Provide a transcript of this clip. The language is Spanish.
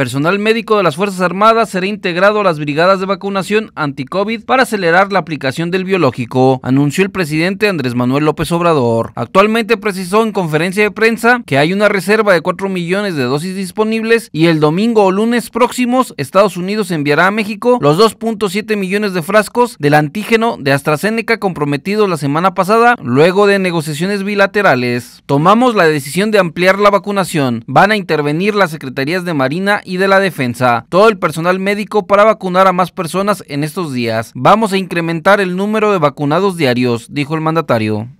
Personal médico de las Fuerzas Armadas será integrado a las brigadas de vacunación anti-COVID para acelerar la aplicación del biológico, anunció el presidente Andrés Manuel López Obrador. Actualmente precisó en conferencia de prensa que hay una reserva de 4 millones de dosis disponibles y el domingo o lunes próximos Estados Unidos enviará a México los 2.7 millones de frascos del antígeno de AstraZeneca comprometidos la semana pasada luego de negociaciones bilaterales. Tomamos la decisión de ampliar la vacunación. Van a intervenir las secretarías de Marina y de la defensa, todo el personal médico para vacunar a más personas en estos días. Vamos a incrementar el número de vacunados diarios, dijo el mandatario.